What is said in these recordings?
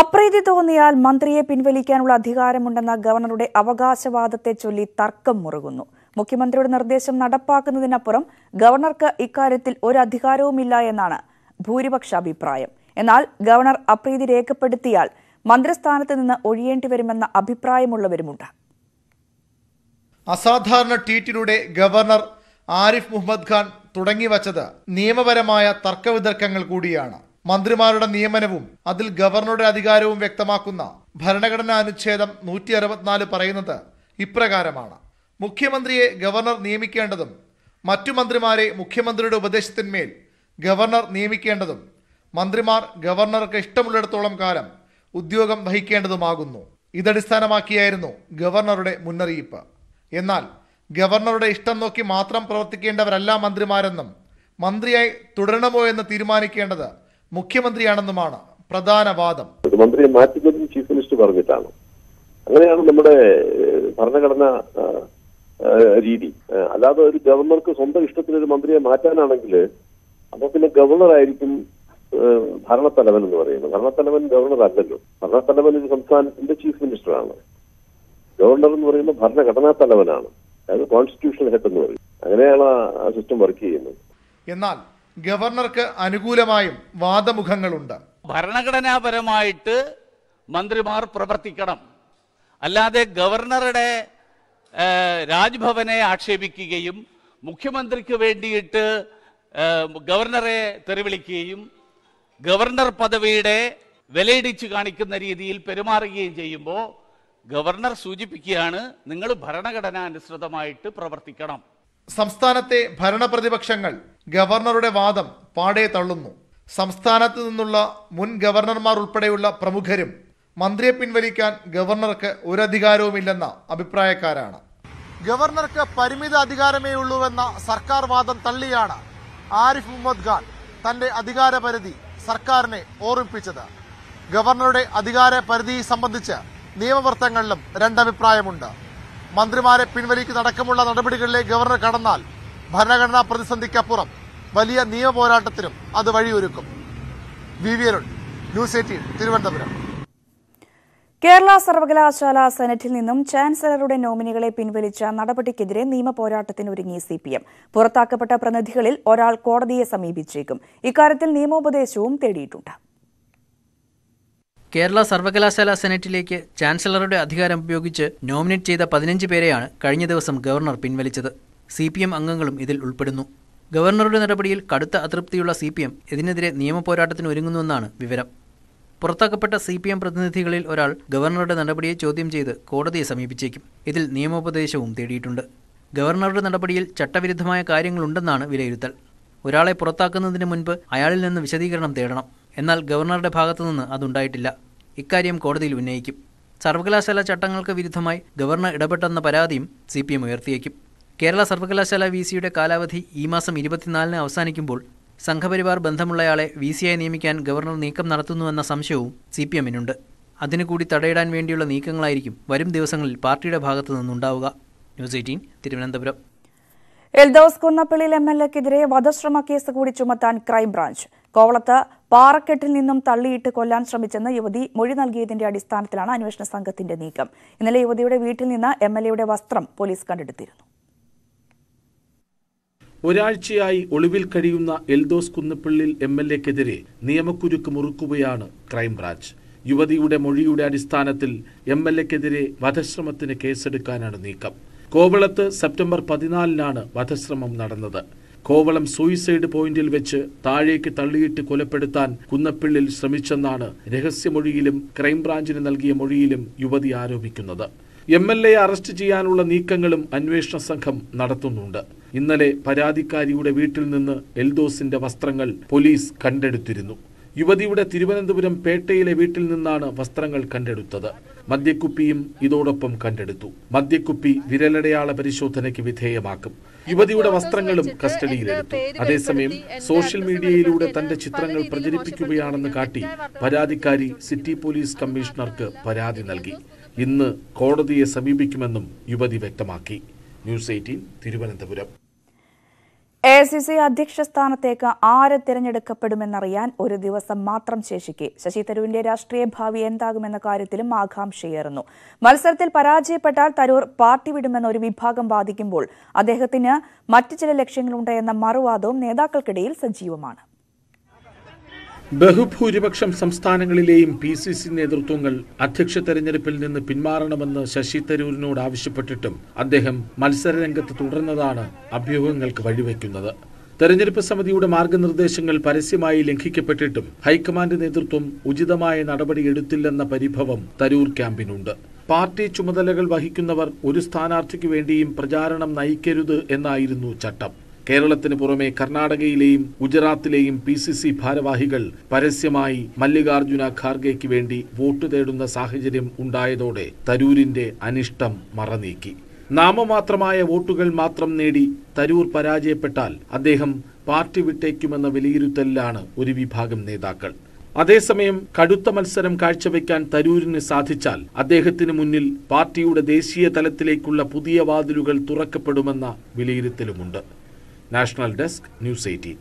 അപ്രീതി തോന്നിയാൽ മന്ത്രിയെ പിൻവലിക്കാനുള്ള അധികാരമുണ്ടെന്ന ഗവർണറുടെ അവകാശവാദത്തെ ചൊല്ലി തർക്കം മുറുകുന്നു മുഖ്യമന്ത്രിയുടെ നിർദ്ദേശം നടപ്പാക്കുന്നതിനപ്പുറം ഗവർണർക്ക് ഇക്കാര്യത്തിൽ ഒരു അധികാരവുമില്ല എന്നാണ് ഭൂരിപക്ഷ അഭിപ്രായം എന്നാൽ ഗവർണർ അപ്രീതി രേഖപ്പെടുത്തിയാൽ മന്ത്രിസ്ഥാനത്ത് നിന്ന് ഒഴിയേണ്ടി വരുമെന്ന അഭിപ്രായമുള്ളവരുമുണ്ട് അസാധാരണ ട്വീറ്റിലൂടെ ഗവർണർ ആരിഫ് മുഹമ്മദ് ഖാൻ തുടങ്ങി വച്ചത് നിയമപരമായ തർക്കവിതർക്കങ്ങൾ കൂടിയാണ് മന്ത്രിമാരുടെ നിയമനവും അതിൽ ഗവർണറുടെ അധികാരവും വ്യക്തമാക്കുന്ന ഭരണഘടനാ അനുച്ഛേദം നൂറ്റി അറുപത്തിനാല് പറയുന്നത് ഇപ്രകാരമാണ് മുഖ്യമന്ത്രിയെ ഗവർണർ നിയമിക്കേണ്ടതും മറ്റു മന്ത്രിമാരെ മുഖ്യമന്ത്രിയുടെ ഉപദേശത്തിന്മേൽ ഗവർണർ നിയമിക്കേണ്ടതും മന്ത്രിമാർ ഗവർണർക്ക് ഇഷ്ടമുള്ളിടത്തോളം കാലം ഉദ്യോഗം വഹിക്കേണ്ടതുമാകുന്നു ഇതടിസ്ഥാനമാക്കിയായിരുന്നു ഗവർണറുടെ മുന്നറിയിപ്പ് എന്നാൽ ഗവർണറുടെ ഇഷ്ടം നോക്കി മാത്രം പ്രവർത്തിക്കേണ്ടവരല്ല മന്ത്രിമാരെന്നും മന്ത്രിയായി തുടരണമോ എന്ന് തീരുമാനിക്കേണ്ടത് മുഖ്യമന്ത്രിയാണെന്നുമാണ് പ്രധാന വാദം മുഖ്യമന്ത്രിയെ മാറ്റുന്നതും ചീഫ് മിനിസ്റ്റർ പറഞ്ഞിട്ടാണ് അങ്ങനെയാണ് നമ്മുടെ ഭരണഘടന രീതി അല്ലാതെ ഒരു ഗവർണർക്ക് സ്വന്തം ഇഷ്ടത്തിന് ഒരു മന്ത്രിയെ മാറ്റാനാണെങ്കിൽ അപ്പൊ പിന്നെ ഗവർണർ ആയിരിക്കും ഭരണത്തലവൻ എന്ന് പറയുന്നത് ഭരണത്തലവൻ ഗവർണർ അല്ലല്ലോ ഭരണത്തലവൻ ഒരു സംസ്ഥാനത്തിന്റെ ചീഫ് മിനിസ്റ്ററാണ് ഗവർണർ എന്ന് പറയുന്നത് ഭരണഘടനാ തലവനാണ് അതായത് കോൺസ്റ്റിറ്റ്യൂഷണൽ ഹെഡ് എന്ന് പറയും അങ്ങനെയാണ് ആ സിസ്റ്റം വർക്ക് ചെയ്യുന്നത് എന്നാൽ ഗവർണർക്ക് അനുകൂലമായും വാദമുഖങ്ങളുണ്ട് ഭരണഘടനാപരമായിട്ട് മന്ത്രിമാർ പ്രവർത്തിക്കണം അല്ലാതെ ഗവർണറുടെ രാജ്ഭവനെ ആക്ഷേപിക്കുകയും മുഖ്യമന്ത്രിക്ക് വേണ്ടിയിട്ട് ഗവർണറെ തെറിവിളിക്കുകയും ഗവർണർ പദവിയുടെ വിലയിടിച്ച് കാണിക്കുന്ന രീതിയിൽ പെരുമാറുകയും ചെയ്യുമ്പോൾ ഗവർണർ സൂചിപ്പിക്കുകയാണ് നിങ്ങൾ ഭരണഘടനാനുസൃതമായിട്ട് പ്രവർത്തിക്കണം സംസ്ഥാനത്തെ ഭരണപ്രതിപക്ഷങ്ങൾ ഗവർണറുടെ വാദം പാടെ തള്ളുന്നു സംസ്ഥാനത്ത് നിന്നുള്ള മുൻ ഗവർണർമാർ ഉൾപ്പെടെയുള്ള പ്രമുഖരും മന്ത്രിയെ പിൻവലിക്കാൻ ഗവർണർക്ക് ഒരു അധികാരവുമില്ലെന്ന അഭിപ്രായക്കാരാണ് ഗവർണർക്ക് പരിമിത അധികാരമേ ഉള്ളൂവെന്ന സർക്കാർ വാദം തള്ളിയാണ് ആരിഫ് മുഹമ്മദ് ഖാൻ തന്റെ അധികാര പരിധി സർക്കാരിനെ ഓർമ്മിപ്പിച്ചത് ഗവർണറുടെ അധികാര പരിധി സംബന്ധിച്ച് നിയമവൃത്തങ്ങളിലും രണ്ടഭിപ്രായമുണ്ട് മന്ത്രിമാരെ അടക്കമുള്ള നടപടികളിലെ ഗവർണർ കടന്നാൽ ഭരണഘടനാ പ്രതിസന്ധിക്കപ്പുറം വലിയ നിയമ പോരാട്ടത്തിനും അത് വഴിയൊരുക്കും V V Arun news eighteen Thiruvananthapuram Kerala സർവകലാശാല സെനറ്റിൽ നിന്നും ചാൻസലറുടെ നോമിനികളെ പിൻവലിച്ച നടപടിക്കെതിരെ നിയമപോരാട്ടത്തിനൊരുങ്ങി സി പി എം പുറത്താക്കപ്പെട്ട പ്രതിനിധികളിൽ ഒരാൾ കോടതിയെ സമീപിച്ചേക്കും ഇക്കാര്യത്തിൽ നിയമോപദേശവും തേടിയിട്ടുണ്ട് കേരള സർവകലാശാല സെനറ്റിലേക്ക് ചാൻസലറുടെ അധികാരം ഉപയോഗിച്ച് നോമിനേറ്റ് ചെയ്ത പതിനഞ്ച് പേരെയാണ് കഴിഞ്ഞ ദിവസം ഗവർണർ പിൻവലിച്ചത് സി പി എം അംഗങ്ങളും ഇതിൽ ഉൾപ്പെടുന്നു ഗവർണറുടെ നടപടിയിൽ കടുത്ത അതൃപ്തിയുള്ള സി പി എം ഇതിനെതിരെ നിയമപോരാട്ടത്തിന് ഒരുങ്ങുന്നുവെന്നാണ് വിവരം പുറത്താക്കപ്പെട്ട സി പി എം പ്രതിനിധികളിൽ ഒരാൾ ഗവർണറുടെ നടപടിയെ ചോദ്യം ചെയ്ത് കോടതിയെ സമീപിച്ചേക്കും ഇതിൽ നിയമോപദേശവും തേടിയിട്ടുണ്ട് ഗവർണറുടെ നടപടിയിൽ ചട്ടവിരുദ്ധമായ കാര്യങ്ങളുണ്ടെന്നാണ് വിലയിരുത്തൽ ഒരാളെ പുറത്താക്കുന്നതിന് മുൻപ് അയാളിൽ നിന്ന് വിശദീകരണം തേടണം എന്നാൽ ഗവർണറുടെ ഭാഗത്തുനിന്ന് അതുണ്ടായിട്ടില്ല ഇക്കാര്യം കോടതിയിൽ ഉന്നയിക്കും സർവകലാശാല ചട്ടങ്ങൾക്ക് വിരുദ്ധമായി ഗവർണർ ഇടപെട്ടെന്ന പരാതിയും സി പി എം ഉയർത്തിയേക്കും കേരള സർവകലാശാല വി സിയുടെ കാലാവധി ഈ മാസം ഇരുപത്തിനാലിന് അവസാനിക്കുമ്പോൾ സംഘപരിവാർ ബന്ധമുള്ളയാളെ വി സിയായി നിയമിക്കാൻ ഗവർണർ നീക്കം നടത്തുന്നുവെന്ന സംശയവും സി പി എമ്മിനുണ്ട് അതിനുകൂടി തടയിടാൻ വേണ്ടിയുള്ള നീക്കങ്ങളായിരിക്കും വരും ദിവസങ്ങളിൽ പാർട്ടിയുടെ ഭാഗത്തു നിന്നുണ്ടാവുക ന്യൂസ് എയ്റ്റീൻ തിരുവനന്തപുരം എൽദോസ് കുന്നപ്പള്ളിയിൽ എം എൽ എക്കെതിരെ വധശ്രമ കേസ് കൂടി ചുമത്താൻ ക്രൈംബ്രാഞ്ച് കോവളത്ത് പാറക്കെട്ടിൽ നിന്നും തള്ളിയിട്ട് കൊല്ലാൻ ശ്രമിച്ചെന്ന് യുവതി മൊഴി നൽകിയതിന്റെ അടിസ്ഥാനത്തിലാണ് അന്വേഷണ സംഘത്തിന്റെ നീക്കം ഇന്നലെ യുവതിയുടെ വീട്ടിൽ നിന്ന് എം എൽ എയുടെ വസ്ത്രം പോലീസ് കണ്ടെടുത്തിരുന്നു ഒരാഴ്ചയായി ഒളിവിൽ കഴിയുന്ന എൽദോസ് കുന്നപ്പിള്ളിൽ എം എൽ എക്കെതിരെ നിയമക്കുരുക്ക് മുറുക്കുകയാണ് ക്രൈംബ്രാഞ്ച് യുവതിയുടെ മൊഴിയുടെ അടിസ്ഥാനത്തിൽ എം എൽ എക്കെതിരെ വധശ്രമത്തിന് കേസെടുക്കാനാണ് നീക്കം കോവളത്ത് സെപ്റ്റംബർ പതിനാലിനാണ് വധശ്രമം നടന്നത് കോവളം സൂയിസൈഡ് പോയിന്റിൽ വെച്ച് താഴേക്ക് തള്ളിയിട്ട് കൊലപ്പെടുത്താൻ കുന്നപ്പിള്ളിൽ ശ്രമിച്ചെന്നാണ് രഹസ്യമൊഴിയിലും ക്രൈംബ്രാഞ്ചിന് നൽകിയ മൊഴിയിലും യുവതി ആരോപിക്കുന്നത് എം എൽ എ അറസ്റ്റ് ചെയ്യാനുള്ള നീക്കങ്ങളും അന്വേഷണ സംഘം നടത്തുന്നുണ്ട് ഇന്നലെ പരാതിക്കാരിയുടെ വീട്ടിൽ നിന്ന് എൽദോസിന്റെ വസ്ത്രങ്ങൾ പോലീസ് കണ്ടെടുത്തിരുന്നു യുവതിയുടെ തിരുവനന്തപുരം പേട്ടയിലെ വീട്ടിൽ നിന്നാണ് വസ്ത്രങ്ങൾ കണ്ടെടുത്തത് മദ്യക്കുപ്പിയും ഇതോടൊപ്പം കണ്ടെടുത്തു മദ്യക്കുപ്പി വിരലടയാള പരിശോധനയ്ക്ക് വിധേയമാക്കും യുവതിയുടെ വസ്ത്രങ്ങളും കസ്റ്റഡിയിലെടുത്തു അതേസമയം സോഷ്യൽ മീഡിയയിലൂടെ തന്റെ ചിത്രങ്ങൾ പ്രചരിപ്പിക്കുകയാണെന്ന് കാട്ടി പരാതിക്കാരി സിറ്റി പോലീസ് കമ്മീഷണർക്ക് പരാതി നൽകി ഇന്ന് കോടതിയെ സമീപിക്കുമെന്നും യുവതി വ്യക്തമാക്കി news eighteen Thiruvananthapuram A C C അധ്യക്ഷ സ്ഥാനത്തേക്ക് ആര് തിരഞ്ഞെടുക്കപ്പെടുമെന്നറിയാൻ ഒരു ദിവസം മാത്രം ശേഷിക്കെ ശശി തരൂരിന്റെ രാഷ്ട്രീയ ഭാവി എന്താകുമെന്ന കാര്യത്തിലും ആകാംക്ഷയേറുന്നു മത്സരത്തിൽ പരാജയപ്പെട്ടാൽ തരൂർ പാർട്ടി വിടുമെന്ന ഒരു വിഭാഗം വാദിക്കുമ്പോൾ അദ്ദേഹത്തിന് മറ്റു ചില ലക്ഷ്യങ്ങളുണ്ടെന്ന മറുവാദവും നേതാക്കൾക്കിടയിൽ സജീവമാണ് ബഹുഭൂരിപക്ഷം സംസ്ഥാനങ്ങളിലെയും പി സി സി നേതൃത്വങ്ങൾ അധ്യക്ഷ തെരഞ്ഞെടുപ്പിൽ നിന്ന് പിന്മാറണമെന്ന് ശശി തരൂരിനോട് ആവശ്യപ്പെട്ടിട്ടും അദ്ദേഹം മത്സരരംഗത്ത് തുടർന്നതാണ് അഭ്യൂഹങ്ങൾക്ക് വഴിവെക്കുന്നത് തെരഞ്ഞെടുപ്പ് സമിതിയുടെ മാർഗനിർദ്ദേശങ്ങൾ പരസ്യമായി ലംഘിക്കപ്പെട്ടിട്ടും ഹൈക്കമാൻഡ് നേതൃത്വം ഉചിതമായ നടപടി എടുത്തില്ലെന്ന പരിഭവം തരൂർ ക്യാമ്പിനുണ്ട് പാർട്ടി ചുമതലകൾ വഹിക്കുന്നവർ ഒരു സ്ഥാനാർത്ഥിക്കു വേണ്ടിയും പ്രചാരണം നയിക്കരുത് എന്നായിരുന്നു ചട്ടം കേരളത്തിന് പുറമെ കർണാടകയിലെയും ഗുജറാത്തിലെയും പി സി സി ഭാരവാഹികൾ പരസ്യമായി മല്ലികാർജുന ഖാർഗെയ്ക്ക് വേണ്ടി വോട്ട് തേടുന്ന സാഹചര്യം ഉണ്ടായതോടെ തരൂരിന്റെ അനിഷ്ടം മറനീക്കി നാമമാത്രമായ വോട്ടുകൾ മാത്രം നേടി തരൂർ പരാജയപ്പെട്ടാൽ അദ്ദേഹം പാർട്ടി വിട്ടേക്കുമെന്ന വിലയിരുത്തലിലാണ് ഒരു വിഭാഗം നേതാക്കൾ അതേസമയം കടുത്ത മത്സരം കാഴ്ചവെക്കാൻ തരൂരിന് സാധിച്ചാൽ അദ്ദേഹത്തിന് മുന്നിൽ പാർട്ടിയുടെ ദേശീയ തലത്തിലേക്കുള്ള പുതിയ വാതിലുകൾ തുറക്കപ്പെടുമെന്ന വിലയിരുത്തലുമുണ്ട് national desk news eighteen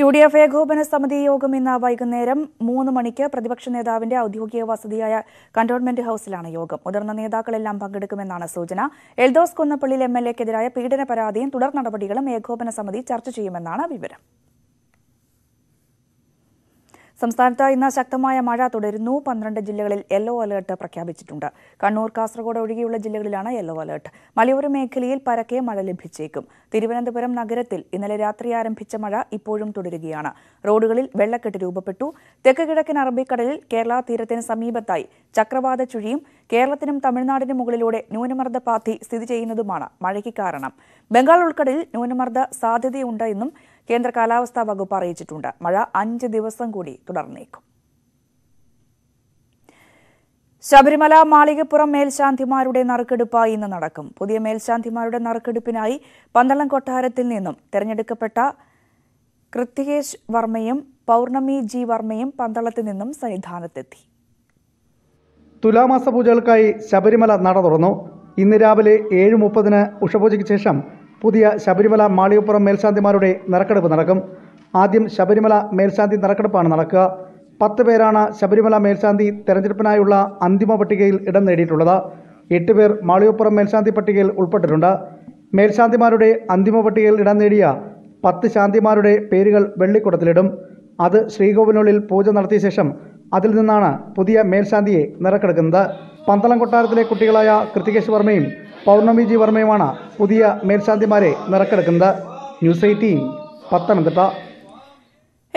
U D F ഏകോപന സമിതി യോഗം ഇന്ന് വൈകുന്നേരം മൂന്ന് മണിക്ക് പ്രതിപക്ഷ നേതാവിന്റെ ഔദ്യോഗിക വസതിയായ കന്റോൺമെന്റ് ഹൌസിലാണ് യോഗം മുതിർന്ന നേതാക്കളെല്ലാം പങ്കെടുക്കുമെന്നാണ് സൂചന എൽദോസ് കുന്നപ്പള്ളിയിൽ എം എൽ എക്കെതിരായ പീഡന പരാതിയും തുടർ നടപടികളും ഏകോപന സമിതി ചർച്ച ചെയ്യുമെന്നാണ് വിവരം സംസ്ഥാനത്ത് ഇന്ന് ശക്തമായ മഴ തുടരുന്നു പന്ത്രണ്ട് ജില്ലകളിൽ യെല്ലോ അലേർട്ട് പ്രഖ്യാപിച്ചിട്ടുണ്ട് കണ്ണൂർ കാസർഗോഡ് ഒഴികെയുള്ള ജില്ലകളിലാണ് യെല്ലോ അലേർട്ട് മലയോര മേഖലയിൽ പരക്കെ മഴ ലഭിച്ചേക്കും തിരുവനന്തപുരം നഗരത്തിൽ ഇന്നലെ രാത്രി ആരംഭിച്ച മഴ ഇപ്പോഴും തുടരുകയാണ് റോഡുകളിൽ വെള്ളക്കെട്ട് രൂപപ്പെട്ടു തെക്ക് കിഴക്കൻ അറബിക്കടലിൽ കേരള തീരത്തിന് സമീപത്തായി ചക്രവാത ചുഴിയും കേരളത്തിനും തമിഴ്നാടിനും മുകളിലൂടെ ന്യൂനമർദ്ദപാത്തി സ്ഥിതി ചെയ്യുന്നതുമാണ് മഴയ്ക്ക് കാരണം ബംഗാൾ ഉൾക്കടലിൽ ന്യൂനമർദ്ദ സാധ്യതയുണ്ട് എന്നും കേന്ദ്ര കാലാവസ്ഥാ വകുപ്പ് അറിയിച്ചിട്ടുണ്ട് മഴ അഞ്ച് ദിവസം കൂടി തുടർന്നേക്കും ശബരിമല മാളികപ്പുറം മേൽശാന്തിമാരുടെ നറുക്കെടുപ്പ് ഇന്ന് നടക്കും പുതിയ മേൽശാന്തിമാരുടെ നറുക്കെടുപ്പിനായി പന്തളം കൊട്ടാരത്തിൽ നിന്നും തെരഞ്ഞെടുക്കപ്പെട്ട കൃത്യേഷ് വർമ്മയും പൗർണമി ജി വർമ്മയും പന്തളത്തിൽ നിന്നും സന്നിധാനത്തെത്തി തുലാമാസ പൂജകൾക്കായി ശബരിമല നട തുറന്നു ഇന്ന് രാവിലെ ഏഴ് മുപ്പതിന് ഉഷപൂജയ്ക്ക് ശേഷം പുതിയ ശബരിമല മാളികപ്പുറം മേൽശാന്തിമാരുടെ നറുക്കെടുപ്പ് നടക്കും ആദ്യം ശബരിമല മേൽശാന്തി നറുക്കെടുപ്പാണ് നടക്കുക പത്ത് പേരാണ് ശബരിമല മേൽശാന്തി തെരഞ്ഞെടുപ്പിനായുള്ള അന്തിമ പട്ടികയിൽ ഇടം നേടിയിട്ടുള്ളത് എട്ട് പേർ മാളികപ്പുറം മേൽശാന്തി പട്ടികയിൽ ഉൾപ്പെട്ടിട്ടുണ്ട് മേൽശാന്തിമാരുടെ അന്തിമ പട്ടികയിൽ ഇടം നേടിയ പത്ത് ശാന്തിമാരുടെ പേരുകൾ വെള്ളിക്കുടത്തിലിടും അത് ശ്രീകോവിനുള്ളിൽ പൂജ നടത്തിയ ശേഷം അതിൽ നിന്നാണ് പുതിയ മേൽശാന്തിയെ നിറക്കെടുക്കുന്നത് പന്തളം കൊട്ടാരത്തിലെ കുട്ടികളായ കൃതികേഷ് വർമ്മയും പൗർണമി ജി വർമ്മയുമാണ് പുതിയ മേൽശാന്തിമാരെ നിറക്കെടുക്കുന്നത് news eighteen Pathanamthitta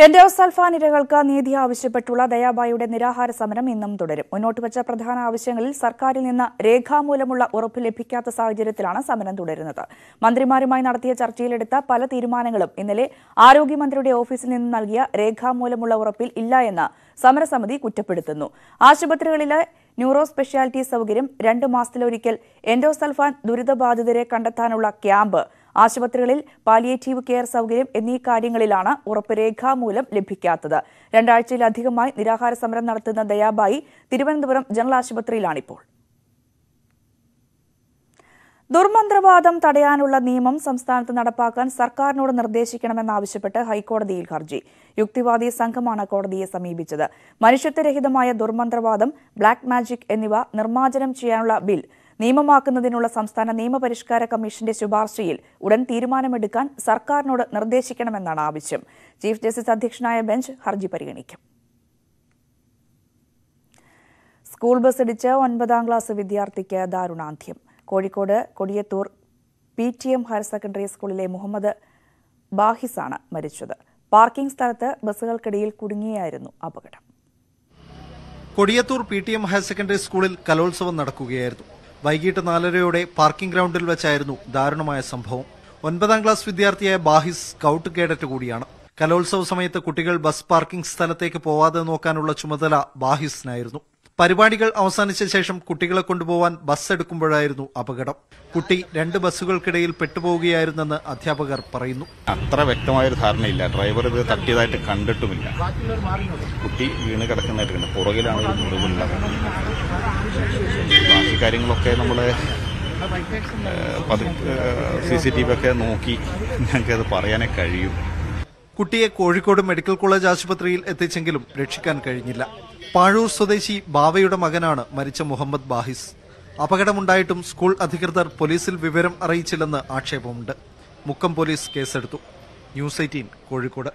endosulfan ഇരകൾക്ക് നീതി ആവശ്യപ്പെട്ടുള്ള ദയാബായിയുടെ നിരാഹാര സമരം ഇന്നും തുടരും മുന്നോട്ട് വച്ച പ്രധാന ആവശ്യങ്ങളിൽ സർക്കാരിൽ നിന്ന് രേഖാമൂലമുള്ള ഉറപ്പ് ലഭിക്കാത്ത സാഹചര്യത്തിലാണ് സമരം തുടരുന്നത് മന്ത്രിമാരുമായി നടത്തിയ ചർച്ചയിലെടുത്ത പല തീരുമാനങ്ങളും ഇന്നലെ ആരോഗ്യമന്ത്രിയുടെ ഓഫീസിൽ നിന്ന് നൽകിയ രേഖാമൂലമുള്ള ഉറപ്പിൽ ഇല്ല എന്ന് സമരസമിതി കുറ്റപ്പെടുത്തുന്നു ആശുപത്രികളിലെ ന്യൂറോ സ്പെഷ്യാലിറ്റി സൗകര്യം രണ്ട് മാസത്തിലൊരിക്കൽ എൻഡോസൾഫാൻ ദുരിതബാധിതരെ കണ്ടെത്താനുള്ള ക്യാമ്പ് ആശുപത്രികളിൽ പാലിയേറ്റീവ് കെയർ സൗകര്യം എന്നീ കാര്യങ്ങളിലാണ് ഉറപ്പ് രേഖാമൂലം ലഭിക്കാത്തത് രണ്ടാഴ്ചയിലധികമായി നിരാഹാര സമരം നടത്തുന്ന ദയാബായി തിരുവനന്തപുരം ജനറൽ ആശുപത്രിയിലാണിപ്പോൾ ദുർമന്ത്രവാദം തടയാനുള്ള നിയമം സംസ്ഥാനത്ത് നടപ്പാക്കാൻ സർക്കാരിനോട് നിർദ്ദേശിക്കണമെന്നാവശ്യപ്പെട്ട് ഹൈക്കോടതിയിൽ ഹർജി യുക്തിവാദി സംഘമാണ് കോടതിയെ സമീപിച്ചത് മനുഷ്യത്വരഹിതമായ ദുർമന്ത്രവാദം ബ്ലാക്ക് മാജിക് എന്നിവ നിർമ്മാർജ്ജനം ചെയ്യാനുള്ള ബിൽ നിയമമാക്കുന്നതിനുള്ള സംസ്ഥാന നിയമപരിഷ്കാര കമ്മീഷന്റെ ശുപാർശയിൽ ഉടൻ തീരുമാനമെടുക്കാൻ സർക്കാരിനോട് നിർദ്ദേശിക്കണമെന്നാണ് ആവശ്യം ചീഫ് ജസ്റ്റിസ് അധ്യക്ഷനായ ബെഞ്ച് ഹർജി പരിഗണിക്കും സ്കൂൾ ബസ് ഇടിച്ച് ഒൻപതാം ക്ലാസ് വിദ്യാർത്ഥിക്ക് ദാരുണാന്ത്യം Kozhikode Kodiyathur P T M higher secondary സ്കൂളിലെ മുഹമ്മദ് ബാഹിസാണ് മരിച്ചത് പാർക്കിംഗ് സ്ഥലത്ത് ബസ്സുകൾക്കിടയിൽ കുടുങ്ങിയായിരുന്നു അപകടം Kodiyathur P T M higher secondary സ്കൂളിൽ കലോത്സവം നടക്കുകയായിരുന്നു വൈകിട്ട് നാലരയോടെ പാർക്കിംഗ് ഗ്രൗണ്ടിൽ വെച്ചായിരുന്നു ദാരുണമായ സംഭവം ഒൻപതാം ക്ലാസ് വിദ്യാർത്ഥിയായ ബാഹിസ് സ്കൌട്ട് കേഡറ്റ് കൂടിയാണ് കലോത്സവ സമയത്ത് കുട്ടികൾ ബസ് പാർക്കിംഗ് സ്ഥലത്തേക്ക് പോവാതെ നോക്കാനുള്ള ചുമതല ബാഹിസിനായിരുന്നു പരിപാടികൾ അവസാനിച്ച ശേഷം കുട്ടികളെ കൊണ്ടുപോവാൻ ബസ് എടുക്കുമ്പോഴായിരുന്നു അപകടം കുട്ടി രണ്ട് ബസ്സുകൾക്കിടയിൽ പെട്ടുപോവുകയായിരുന്നെന്ന് അധ്യാപകർ പറയുന്നു അത്ര വ്യക്തമായൊരു ധാരണയില്ല ഡ്രൈവർ ഇത് തട്ടിയതായിട്ട് കണ്ടിട്ടുമില്ല കുട്ടി വീണ് കിടക്കുന്നതായിട്ട് പുറകിലാണ് ഒരു ബാക്കി കാര്യങ്ങളൊക്കെ നമ്മള് സി സി ടി വി ഒക്കെ നോക്കി ഞങ്ങൾക്കത് പറയാനേ കഴിയും കുട്ടിയെ കോഴിക്കോട് മെഡിക്കൽ കോളേജ് ആശുപത്രിയിൽ എത്തിച്ചെങ്കിലും രക്ഷിക്കാൻ കഴിഞ്ഞില്ല പാഴൂർ സ്വദേശി ബാവയുടെ മകനാണ് മരിച്ച മുഹമ്മദ് ബാഹിസ് അപകടമുണ്ടായിട്ടും സ്കൂൾ അധികൃതർ പോലീസിൽ വിവരം അറിയിച്ചില്ലെന്ന് ആക്ഷേപമുണ്ട് മുക്കം പോലീസ് കേസെടുത്തു news eighteen Kozhikode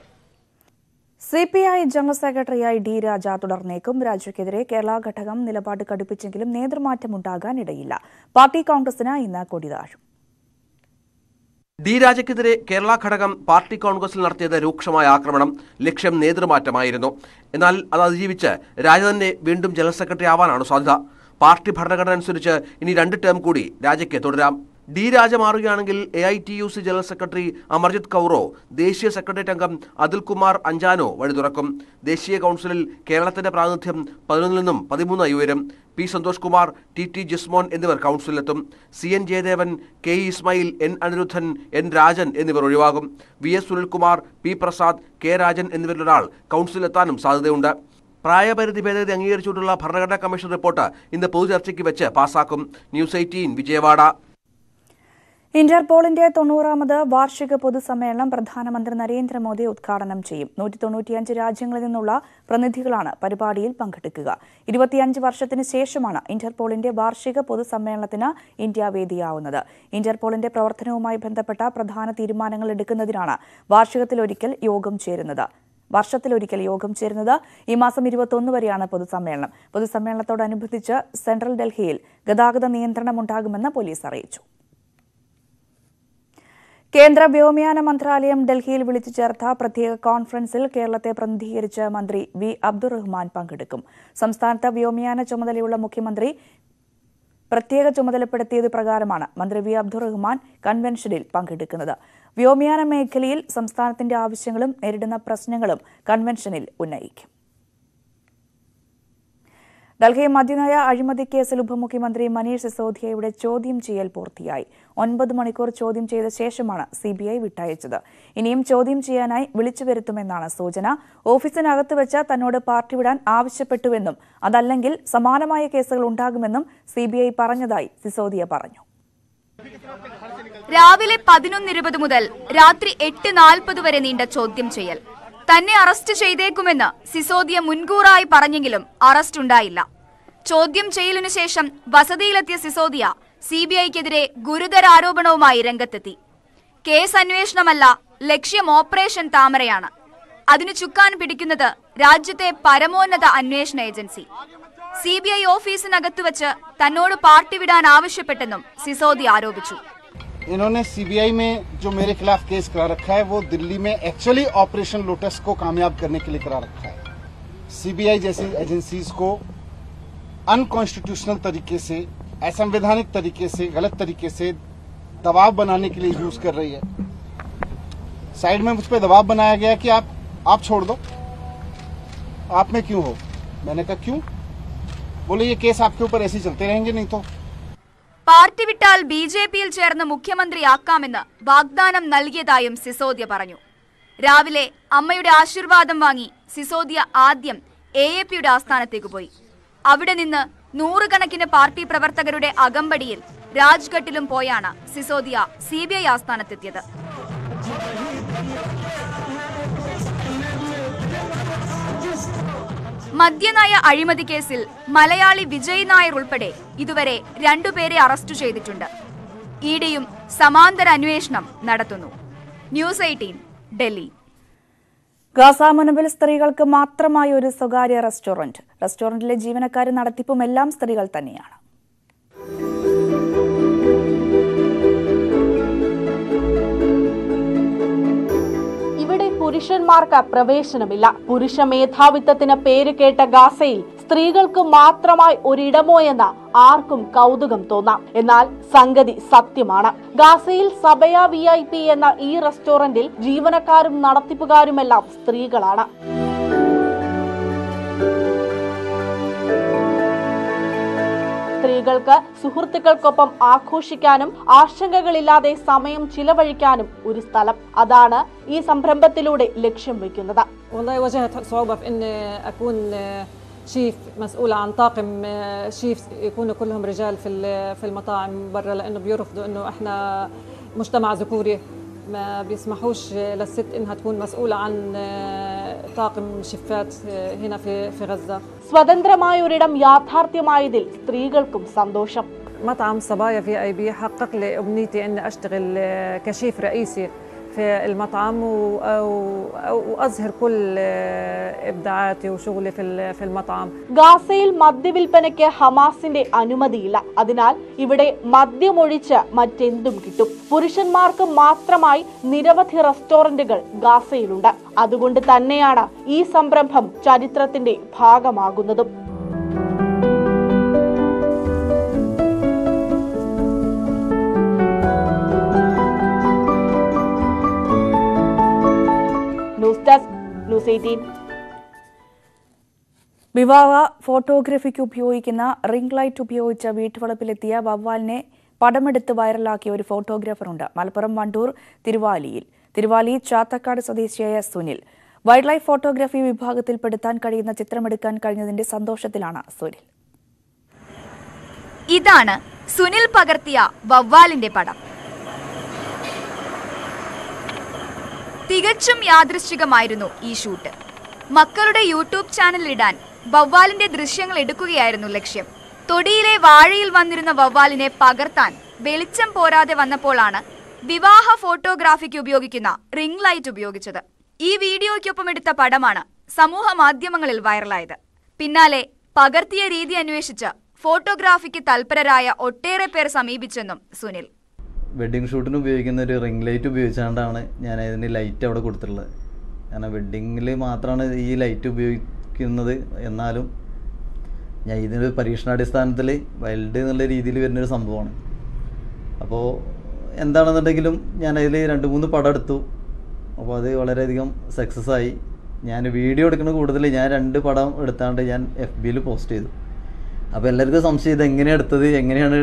C P I general സെക്രട്ടറിയായി ഡി രാജ തുടർന്നേക്കും രാജുക്കെതിരെ കേരള ഘടകം നിലപാട് കടുപ്പിച്ചെങ്കിലും നേതൃമാറ്റമുണ്ടാകാൻ ഇടയില്ല പാർട്ടി കോൺഗ്രസിന് ഇന്ന് കൊടി താഴും ഡി രാജയ്ക്കെതിരെ കേരള ഘടകം പാർട്ടി കോൺഗ്രസിൽ നടത്തിയത് രൂക്ഷമായ ആക്രമണം ലക്ഷ്യം നേതൃമാറ്റമായിരുന്നു എന്നാൽ അത് അതിജീവിച്ച് രാജ തന്നെ വീണ്ടും ജനറൽ സെക്രട്ടറി ആവാനാണ് സാധ്യത പാർട്ടി ഭരണഘടന അനുസരിച്ച് ഇനി രണ്ട് ടേം കൂടി രാജയ്ക്ക് തുടരാം ഡി രാജ മാറുകയാണെങ്കിൽ A I T U C general secretary Amarjeet കൗറോ ദേശീയ സെക്രട്ടേറിയറ്റ് അംഗം അതിൽകുമാർ അഞ്ചാനോ വഴി തുറക്കും ദേശീയ കൗൺസിലിൽ കേരളത്തിന്റെ പ്രാതിനിധ്യം പതിനൊന്നിൽ നിന്നും പതിമൂന്നായി ഉയരും P Santhosh Kumar T T Jismon എന്നിവർ കൗൺസിലെത്തും C N Jayadevan K Ismail N Anirudhan N Rajan എന്നിവർ ഒഴിവാകും V S Sunilkumar P Prasad K Rajan എന്നിവരിലൊരാൾ കൗൺസിലെത്താനും സാധ്യതയുണ്ട് പ്രായപരിധി ഭേദഗതി അംഗീകരിച്ചുകൊണ്ടുള്ള ഭരണഘടനാ കമ്മീഷൻ റിപ്പോർട്ട് ഇന്ന് പൊതുചർച്ചയ്ക്ക് വെച്ച് പാസാക്കും ന്യൂസ് എയ്റ്റീൻ വിജയവാഡ ഇന്റർപോളിന്റെ തൊണ്ണൂറാമത് വാർഷിക പൊതുസമ്മേളനം പ്രധാനമന്ത്രി നരേന്ദ്രമോദി ഉദ്ഘാടനം ചെയ്യും നൂറ്റി തൊണ്ണൂറ്റിയഞ്ച് രാജ്യങ്ങളിൽ നിന്നുള്ള പ്രതിനിധികളാണ് പരിപാടിയിൽ പങ്കെടുക്കുക ഇരുപത്തിയഞ്ച് വർഷത്തിന് ശേഷമാണ് ഇന്റർപോളിന്റെ വാർഷിക പൊതുസമ്മേളനത്തിന് ഇന്ത്യ വേദിയാവുന്നത് ഇന്റർപോളിന്റെ പ്രവർത്തനവുമായി ബന്ധപ്പെട്ട പ്രധാന തീരുമാനങ്ങൾ എടുക്കുന്നതിനാണ് വാർഷികത്തിലൊരിക്കൽ യോഗം ചേരുന്നത് വർഷത്തിലൊരിക്കൽ യോഗം ചേരുന്നത് ഈ മാസം ഇരുപത്തിയൊന്ന് വരെയാണ് പൊതുസമ്മേളനം പൊതുസമ്മേളനത്തോടനുബന്ധിച്ച് സെൻട്രൽ ഡൽഹിയിൽ ഗതാഗത നിയന്ത്രണമുണ്ടാകുമെന്ന് പോലീസ് അറിയിച്ചു കേന്ദ്ര വ്യോമയാന മന്ത്രാലയം ഡൽഹിയിൽ വിളിച്ചു ചേർത്ത പ്രത്യേക കോൺഫറൻസിൽ കേരളത്തെ പ്രതിനിധീകരിച്ച് മന്ത്രി വി അബ്ദുറഹ്മാൻ പങ്കെടുക്കും സംസ്ഥാനത്ത് വ്യോമയാന ചുമതലയുള്ള മുഖ്യമന്ത്രി പ്രത്യേക ചുമതലപ്പെടുത്തിയത് പ്രകാരമാണ് മന്ത്രി വി അബ്ദുറഹ്മാൻ കൺവെൻഷനിൽ പങ്കെടുക്കുന്നത് വ്യോമയാന മേഖലയിൽ സംസ്ഥാനത്തിന്റെ ആവശ്യങ്ങളും നേരിടുന്ന പ്രശ്നങ്ങളും കൺവെൻഷനിൽ ഉന്നയിക്കും ഡൽഹി മദ്യനയ അഴിമതി കേസിൽ ഉപമുഖ്യമന്ത്രി മനീഷ് സിസോദിയയുടെ ചോദ്യം ചെയ്യൽ പൂർത്തിയായി ഒൻപത് മണിക്കൂർ ചോദ്യം ചെയ്ത ശേഷമാണ് സിബിഐ വിട്ടയച്ചത് ഇനിയും ചോദ്യം ചെയ്യാനായി വിളിച്ചു വരുത്തുമെന്നാണ് സൂചന ഓഫീസിനകത്ത് വെച്ച് തന്നോട് പാർട്ടി വിടാൻ ആവശ്യപ്പെട്ടുവെന്നും അതല്ലെങ്കിൽ സമാനമായ കേസുകൾ ഉണ്ടാകുമെന്നും സിബിഐ പറഞ്ഞതായി സിസോദിയ പറഞ്ഞു രാവിലെ പതിനൊന്നിരുപത് മുതൽ രാത്രി എട്ട് നാൽപ്പത് വരെ നീണ്ട ചോദ്യം ചെയ്യൽ തന്നെ അറസ്റ്റ് ചെയ്തേക്കുമെന്ന് സിസോദിയ മുൻകൂറായി പറഞ്ഞെങ്കിലും അറസ്റ്റ് ഉണ്ടായില്ല ചോദ്യം ചെയ്യലിനു ശേഷം വസതിയിലെത്തിയ സിസോദിയ സി ബി ഐക്കെതിരെ ഗുരുതര ആരോപണവുമായി രംഗത്തെത്തി കേസ് അന്വേഷണമല്ല ലക്ഷ്യം ഓപ്പറേഷൻ താമരയാണ് അതിനു ചുക്കാൻ പിടിക്കുന്നത് രാജ്യത്തെ പരമോന്നത അന്വേഷണ ഏജൻസി സി ബി ഐ ഓഫീസിനകത്ത് വച്ച് തന്നോട് പാർട്ടി വിടാൻ ആവശ്യപ്പെട്ടെന്നും സിസോദി ആരോപിച്ചു इन्होंने सीबीआई में जो मेरे खिलाफ केस करा रखा है वो दिल्ली में एक्चुअली ऑपरेशन लोटस को कामयाब करने के लिए करा रखा है सीबीआई जैसी एजेंसीज को अनकॉन्स्टिट्यूशनल तरीके से असंवैधानिक तरीके से गलत तरीके से दबाव बनाने के लिए यूज कर रही है साइड में मुझ पर दबाव बनाया गया कि आप आप छोड़ दो आप में क्यों हो मैंने कहा क्यों बोले ये केस आपके ऊपर ऐसे चलते रहेंगे नहीं तो പാർട്ടി വിട്ടാൽ ബി ജെ പിയിൽ ചേർന്ന് മുഖ്യമന്ത്രിയാക്കാമെന്ന് വാഗ്ദാനം നൽകിയതായും സിസോദിയ പറഞ്ഞു രാവിലെ അമ്മയുടെ ആശീർവാദം വാങ്ങി സിസോദിയ ആദ്യം എ എ പിയുടെ ആസ്ഥാനത്തേക്ക് പോയി അവിടെ നിന്ന് നൂറുകണക്കിന് പാർട്ടി പ്രവർത്തകരുടെ അകമ്പടിയിൽ രാജ്ഘട്ടിലും പോയാണ് സിസോദിയ സി ബി ഐ ആസ്ഥാനത്തെത്തിയത് മദ്യനയ അഴിമതി കേസിൽ മലയാളി വിജയ് നായർ ഉൾപ്പെടെ ഇതുവരെ രണ്ടുപേരെ അറസ്റ്റ് ചെയ്തിട്ടുണ്ട് ഇ ഡിയും സമാന്തര അന്വേഷണം നടത്തുന്നു ന്യൂസ് എയ്റ്റീൻ ഡൽഹി ഗാസ സ്ത്രീകൾക്ക് മാത്രമായി ഒരു സ്വകാര്യ റെസ്റ്റോറന്റ് റെസ്റ്റോറന്റിലെ ജീവനക്കാരും നടത്തിപ്പുമെല്ലാം സ്ത്രീകൾ തന്നെയാണ് പുരുഷന്മാർക്ക് പ്രവേശനമില്ല പുരുഷ മേധാവിത്വത്തിന് പേര് കേട്ട ഗാസയിൽ സ്ത്രീകൾക്ക് മാത്രമായി ഒരിടമോ എന്ന ആർക്കും കൗതുകം തോന്നാം എന്നാൽ സംഗതി സത്യമാണ് ഗാസയിൽ സബയ വി എന്ന ഈ റെസ്റ്റോറന്റിൽ ജീവനക്കാരും നടത്തിപ്പുകാരുമെല്ലാം സ്ത്രീകളാണ് സ്ത്രീകൾക്ക് സുഹൃത്തുക്കൾക്കൊപ്പം ആഘോഷിക്കാനും ആശങ്കകളില്ലാതെ സമയം ചിലവഴിക്കാനും ഒരു സ്ഥലം അതാണ് ഈ സംരംഭത്തിലൂടെ ലക്ഷ്യം വെക്കുന്നത് شيف مسؤولة عن طاقم شيف يكونوا كلهم رجال في في المطاعم برا لأنه بيرفضوا إنه إحنا مجتمع ذكوري ما بيسمحوش للست إنها تكون مسؤولة عن طاقم شفات آه، هنا في في غزه سوادندرا സ്വതന്ത്രമായ ഒരിടം യാഥാർത്ഥ്യമായതിൽ സ്ത്രീകൾക്കും സന്തോഷം مطعم صبايا في اي بي حقق لي امنيتي اني اشتغل آه، كشيف رئيسي في المطعم واظهر كل ابداعاتي وشغلي في في المطعم ഗാസയിൽ മദ്യവിൽപ്പനയ്ക്ക് ഹമാസിന്റെ അനുമതിയില്ല അതിനാൽ ഇവിടെ മദ്യമൊഴിച്ച് മറ്റെന്തും കിട്ടും പുരുഷന്മാർക്ക് മാത്രമായി നിരവധി റെസ്റ്റോറന്റുകൾ ഗാസയിലുണ്ട് അതുകൊണ്ട് തന്നെയാണ് ഈ സംരംഭം ചരിത്രത്തിന്റെ ഭാഗമാകുന്നതും ന്യൂസ് എയ്റ്റീൻ വിവാഹ ഫോട്ടോഗ്രാഫിക്ക് ഉപയോഗിക്കുന്ന റിംഗ് ലൈറ്റ് ഉപയോഗിച്ച വീട്ടുവളപ്പിലെത്തിയ വവ്വാലിനെ പടമെടുത്ത് വൈറലാക്കിയ ഒരു ഫോട്ടോഗ്രാഫറുണ്ട് മലപ്പുറം വണ്ടൂർ തിരുവാലിയിൽ തിരുവാലി ചാത്തക്കാട് സ്വദേശിയായ സുനിൽ വൈൽഡ് ലൈഫ് ഫോട്ടോഗ്രാഫി വിഭാഗത്തിൽപ്പെടുത്താൻ കഴിയുന്ന ചിത്രമെടുക്കാൻ കഴിഞ്ഞതിന്റെ സന്തോഷത്തിലാണ് സുനിൽ ഇതാണ് സുനിൽ പകർത്തിയ വവ്വാലിന്റെ പടം തികച്ചും യാദൃശ്ചികമായിരുന്നു ഈ ഷൂട്ട് മക്കളുടെ യൂട്യൂബ് ചാനൽ ഇടാൻ വവ്വാലിന്റെ ദൃശ്യങ്ങൾ എടുക്കുകയായിരുന്നു ലക്ഷ്യം തൊടിയിലെ വാഴയിൽ വന്നിരുന്ന വവ്വാലിനെ പകർത്താൻ വെളിച്ചം പോരാതെ വന്നപ്പോഴാണ് വിവാഹ ഫോട്ടോഗ്രാഫിക്ക് ഉപയോഗിക്കുന്ന റിംഗ് ലൈറ്റ് ഉപയോഗിച്ചത് ഈ വീഡിയോയ്ക്കൊപ്പം എടുത്ത പടമാണ് സമൂഹ മാധ്യമങ്ങളിൽ വൈറലായത് പിന്നാലെ പകർത്തിയ രീതി അന്വേഷിച്ച് ഫോട്ടോഗ്രാഫിക്ക് തൽപരരായ ഒട്ടേറെ പേർ സമീപിച്ചെന്നും സുനിൽ വെഡ്ഡിങ് ഷൂട്ടിന് ഉപയോഗിക്കുന്ന ഒരു റിംഗ് ലൈറ്റ് ഉപയോഗിച്ചുകൊണ്ടാണ് ഞാൻ അതിന് ലൈറ്റ് അവിടെ കൊടുത്തിട്ടുള്ളത് കാരണം വെഡ്ഡിങ്ങിൽ മാത്രമാണ് ഈ ലൈറ്റ് ഉപയോഗിക്കുന്നത് എന്നാലും ഞാൻ ഇതിനൊരു പരീക്ഷണാടിസ്ഥാനത്തിൽ വൈൽഡ് എന്നുള്ള രീതിയിൽ വരുന്നൊരു സംഭവമാണ് അപ്പോൾ എന്താണെന്നുണ്ടെങ്കിലും ഞാൻ അതിൽ രണ്ട് മൂന്ന് പടം എടുത്തു അപ്പോൾ അത് വളരെയധികം സക്സസ് ആയി ഞാൻ വീഡിയോ എടുക്കുന്ന കൂടുതൽ ഞാൻ രണ്ട് പടം എടുത്താണ്ട് ഞാൻ എഫ് ബിയിൽ പോസ്റ്റ് ചെയ്തു അപ്പോൾ എല്ലാവർക്കും സംശയം ഇത് എങ്ങനെയാണ് എടുത്തത് എങ്ങനെയാണ്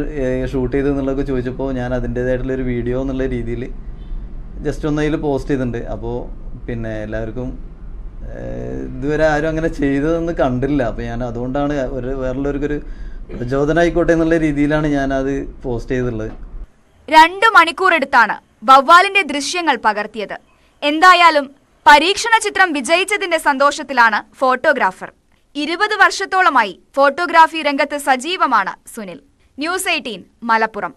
ഷൂട്ട് ചെയ്തത് എന്നുള്ളതൊക്കെ ചോദിച്ചപ്പോൾ ഞാൻ അതിൻ്റേതായിട്ടുള്ളൊരു ഒരു വീഡിയോ എന്നുള്ള രീതിയിൽ ജസ്റ്റ് ഒന്ന് അതിൽ പോസ്റ്റ് ചെയ്തിട്ടുണ്ട് അപ്പോൾ പിന്നെ എല്ലാവർക്കും ഇതുവരെ ആരും അങ്ങനെ ചെയ്തതെന്ന് കണ്ടില്ല അപ്പോൾ ഞാൻ അതുകൊണ്ടാണ് ഒരു വേറെയുള്ളവർക്കൊരു പ്രചോദനമായിക്കോട്ടെ എന്നുള്ള രീതിയിലാണ് ഞാൻ അത് പോസ്റ്റ് ചെയ്തിട്ടുള്ളത് രണ്ടു മണിക്കൂർ എടുത്താണ് വവ്വാലിന്റെ ദൃശ്യങ്ങൾ പകർത്തിയത് എന്തായാലും പരീക്ഷണ ചിത്രം വിജയിച്ചതിന്റെ സന്തോഷത്തിലാണ് ഫോട്ടോഗ്രാഫർ ഇരുപത് വർഷത്തോളമായി ഫോട്ടോഗ്രാഫി രംഗത്ത് സജീവമാണ് Sunil news eighteen Malappuram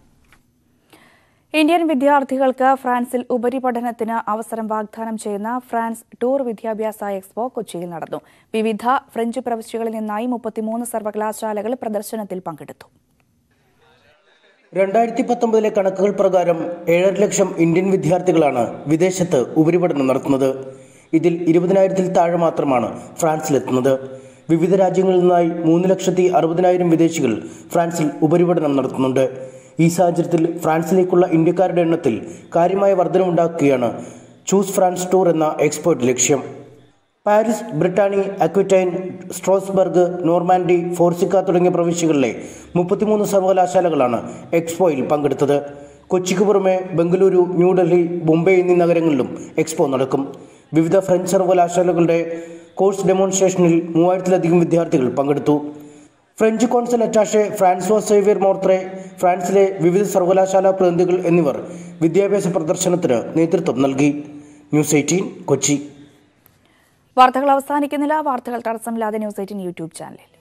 Indian വിദ്യാർത്ഥികൾക്ക് ഫ്രാൻസിൽ ഉപരിപഠനത്തിന് അവസരം വാഗ്ദാനം ചെയ്യുന്ന ഫ്രാൻസ് ടൂർ വിദ്യാഭ്യാസ എക്സ്പോ കൊച്ചിയിൽ നടന്നു വിവിധ ഫ്രഞ്ച് പ്രവിശ്യകളിൽ നിന്നായി മുപ്പത്തിമൂന്ന് സർവകലാശാലകൾ പ്രദർശനത്തിൽ പങ്കെടുത്തു രണ്ടായിരത്തി പത്തൊമ്പതിലെ കണക്കുകൾ പ്രകാരം ഏഴര ലക്ഷം ഇന്ത്യൻ വിദ്യാർത്ഥികളാണ് വിദേശത്ത് ഉപരിപഠനം നടത്തുന്നത് ഇതിൽ ഇരുപതിനായിരത്തിൽ താഴെ മാത്രമാണ് ഫ്രാൻസിലെത്തുന്നത് വിവിധ രാജ്യങ്ങളിൽ നിന്നായി മൂന്ന് ലക്ഷത്തി അറുപതിനായിരം വിദേശികൾ ഫ്രാൻസിൽ ഉപരിപഠനം നടത്തുന്നുണ്ട് ഈ സാഹചര്യത്തിൽ ഫ്രാൻസിലേക്കുള്ള ഇന്ത്യക്കാരുടെ എണ്ണത്തിൽ കാര്യമായ വർധനമുണ്ടാക്കുകയാണ് ചൂസ് ഫ്രാൻസ് ടൂർ എന്ന എക്സ്പോർട്ട് ലക്ഷ്യം Paris Brittany Aquitaine Strasbourg Normandy ഫോർസിക്ക തുടങ്ങിയ പ്രവിശ്യകളിലെ മുപ്പത്തിമൂന്ന് സർവകലാശാലകളാണ് എക്സ്പോയിൽ പങ്കെടുത്തത് കൊച്ചിക്ക് പുറമെ ബംഗളൂരു ന്യൂഡൽഹി മുംബൈ എന്നീ നഗരങ്ങളിലും എക്സ്പോ നടക്കും വിവിധ ഫ്രഞ്ച് സർവകലാശാലകളുടെ കോഴ്സ് ഡെമോൺസ്ട്രേഷനിൽ മൂവായിരത്തിലധികം വിദ്യാർത്ഥികൾ പങ്കെടുത്തു French consul attache Francois Xavier മോർത്രെ ഫ്രാൻസിലെ വിവിധ സർവകലാശാല പ്രതിനിധികൾ എന്നിവർ വിദ്യാഭ്യാസ പ്രദർശനത്തിന് നേതൃത്വം നൽകി ന്യൂസ് എയ്റ്റീൻ കൊച്ചി വാർത്തകൾ അവസാനിക്കുന്നില്ല വാർത്തകൾ തടസ്സമില്ലാതെ ന്യൂസ് എയ്റ്റീൻ യൂട്യൂബ് ചാനലിൽ